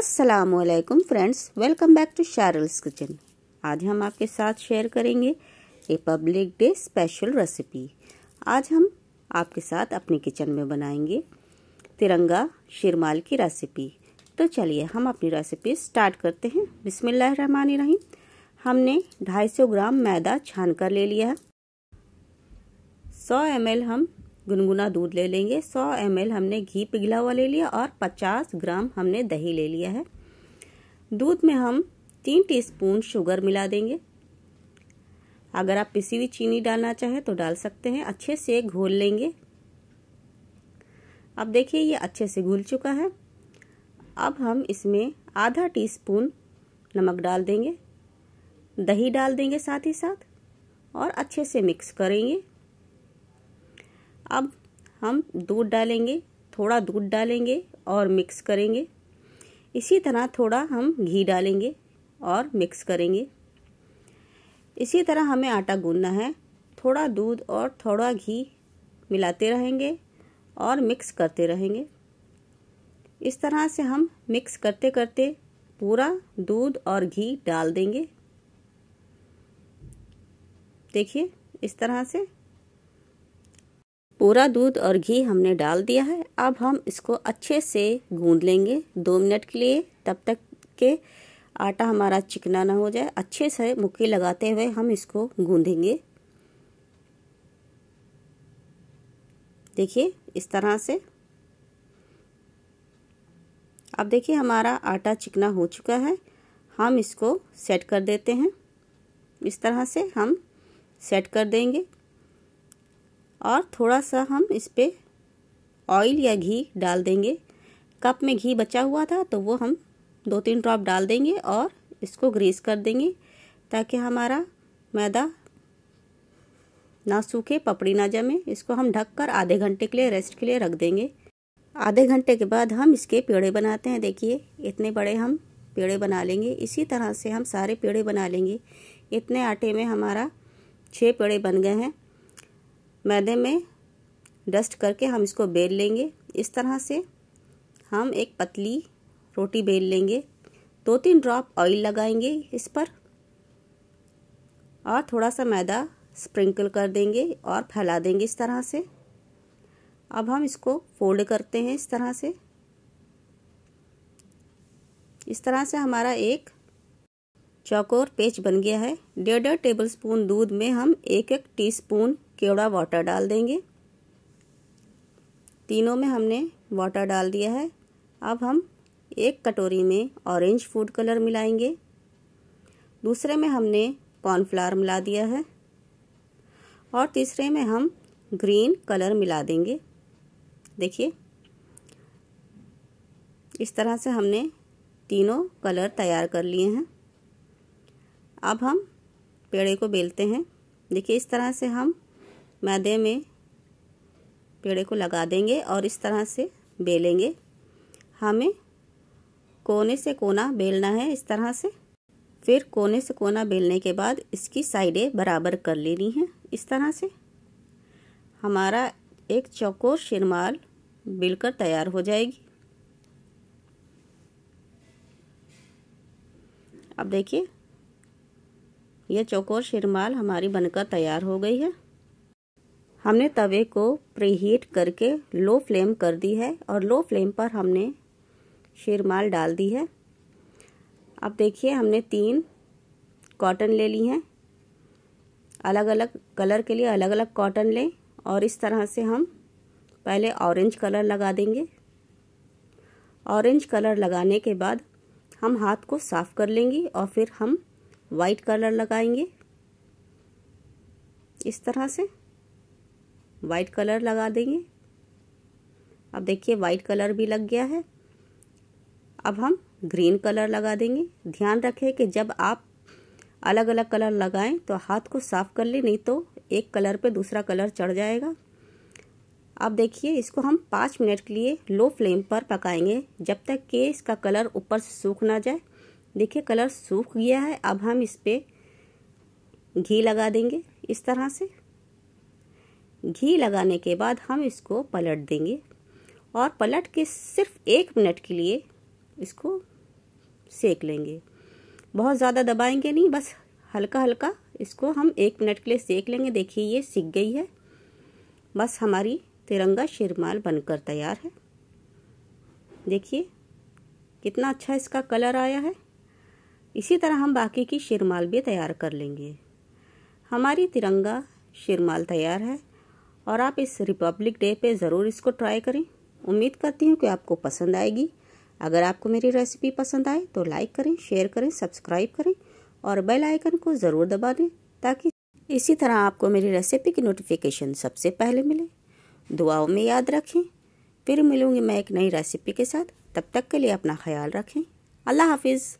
असलकुम friends welcome back to Charles kitchen आज हम आपके साथ शेयर करेंगे रिपब्लिक डे स्पेशल रेसिपी आज हम आपके साथ अपने किचन में बनाएंगे तिरंगा शिरमाल की रेसिपी तो चलिए हम अपनी रेसिपी स्टार्ट करते हैं रन रहीम हमने 250 ग्राम मैदा छान कर ले लिया है 100 एम हम गुनगुना दूध ले लेंगे 100 एम हमने घी पिघला हुआ ले लिया और 50 ग्राम हमने दही ले लिया है दूध में हम तीन टीस्पून शुगर मिला देंगे अगर आप पिसी हुई चीनी डालना चाहें तो डाल सकते हैं अच्छे से घोल लेंगे अब देखिए ये अच्छे से घुल चुका है अब हम इसमें आधा टी नमक डाल देंगे दही डाल देंगे साथ ही साथ और अच्छे से मिक्स करेंगे अब हम दूध डालेंगे थोड़ा दूध डालेंगे और मिक्स करेंगे इसी तरह थोड़ा हम घी डालेंगे और मिक्स करेंगे इसी तरह हमें आटा गूंदना है थोड़ा दूध और थोड़ा घी मिलाते रहेंगे और मिक्स करते रहेंगे इस तरह से हम मिक्स करते करते पूरा दूध और घी डाल देंगे देखिए इस तरह से पूरा दूध और घी हमने डाल दिया है अब हम इसको अच्छे से गूंद लेंगे दो मिनट के लिए तब तक के आटा हमारा चिकना ना हो जाए अच्छे से मुक्की लगाते हुए हम इसको गूंदेंगे देखिए इस तरह से अब देखिए हमारा आटा चिकना हो चुका है हम इसको सेट कर देते हैं इस तरह से हम सेट कर देंगे और थोड़ा सा हम इस पर ऑयल या घी डाल देंगे कप में घी बचा हुआ था तो वो हम दो तीन ड्रॉप डाल देंगे और इसको ग्रीस कर देंगे ताकि हमारा मैदा ना सूखे पपड़ी ना जमे इसको हम ढक कर आधे घंटे के लिए रेस्ट के लिए रख देंगे आधे घंटे के बाद हम इसके पेड़े बनाते हैं देखिए इतने बड़े हम पेड़े बना लेंगे इसी तरह से हम सारे पेड़े बना लेंगे इतने आटे में हमारा छः पेड़े बन गए हैं मैदे में डस्ट करके हम इसको बेल लेंगे इस तरह से हम एक पतली रोटी बेल लेंगे दो तीन ड्रॉप ऑयल लगाएंगे इस पर और थोड़ा सा मैदा स्प्रिंकल कर देंगे और फैला देंगे इस तरह से अब हम इसको फोल्ड करते हैं इस तरह से इस तरह से हमारा एक चौकोर पेच बन गया है डेढ़ डेढ़ टेबल स्पून दूध में हम एक एक टीस्पून केवड़ा वाटर डाल देंगे तीनों में हमने वाटर डाल दिया है अब हम एक कटोरी में ऑरेंज फूड कलर मिलाएंगे दूसरे में हमने कॉर्नफ्लावर मिला दिया है और तीसरे में हम ग्रीन कलर मिला देंगे देखिए इस तरह से हमने तीनों कलर तैयार कर लिए हैं अब हम पेड़े को बेलते हैं देखिए इस तरह से हम मैदे में पेड़े को लगा देंगे और इस तरह से बेलेंगे हमें कोने से कोना बेलना है इस तरह से फिर कोने से कोना बेलने के बाद इसकी साइडें बराबर कर लेनी हैं इस तरह से हमारा एक चौकोर शिरमाल बिलकर तैयार हो जाएगी अब देखिए यह चौकोर शिरमाल हमारी बनकर तैयार हो गई है हमने तवे को प्रीहीट करके लो फ्लेम कर दी है और लो फ्लेम पर हमने शेरमाल डाल दी है अब देखिए हमने तीन कॉटन ले ली हैं अलग अलग कलर के लिए अलग अलग कॉटन लें और इस तरह से हम पहले ऑरेंज कलर लगा देंगे ऑरेंज कलर लगाने के बाद हम हाथ को साफ़ कर लेंगे और फिर हम वाइट कलर लगाएंगे इस तरह से वाइट कलर लगा देंगे अब देखिए वाइट कलर भी लग गया है अब हम ग्रीन कलर लगा देंगे ध्यान रखें कि जब आप अलग अलग कलर लगाएं तो हाथ को साफ कर लें नहीं तो एक कलर पे दूसरा कलर चढ़ जाएगा अब देखिए इसको हम पाँच मिनट के लिए लो फ्लेम पर पकाएंगे जब तक कि इसका कलर ऊपर से सूख ना जाए देखिए कलर सूख गया है अब हम इस पर घी लगा देंगे इस तरह से घी लगाने के बाद हम इसको पलट देंगे और पलट के सिर्फ एक मिनट के लिए इसको सेक लेंगे बहुत ज़्यादा दबाएंगे नहीं बस हल्का हल्का इसको हम एक मिनट के लिए सेक लेंगे देखिए ये सीख गई है बस हमारी तिरंगा शिरमाल बनकर तैयार है देखिए कितना अच्छा इसका कलर आया है इसी तरह हम बाकी की शेरमाल भी तैयार कर लेंगे हमारी तिरंगा शेरमाल तैयार है और आप इस रिपब्लिक डे पे ज़रूर इसको ट्राई करें उम्मीद करती हूँ कि आपको पसंद आएगी अगर आपको मेरी रेसिपी पसंद आए तो लाइक करें शेयर करें सब्सक्राइब करें और बेल आइकन को ज़रूर दबा दें ताकि इसी तरह आपको मेरी रेसिपी की नोटिफिकेशन सबसे पहले मिले दुआओं में याद रखें फिर मिलूँगी मैं एक नई रेसिपी के साथ तब तक के लिए अपना ख्याल रखें अल्लाह हाफिज़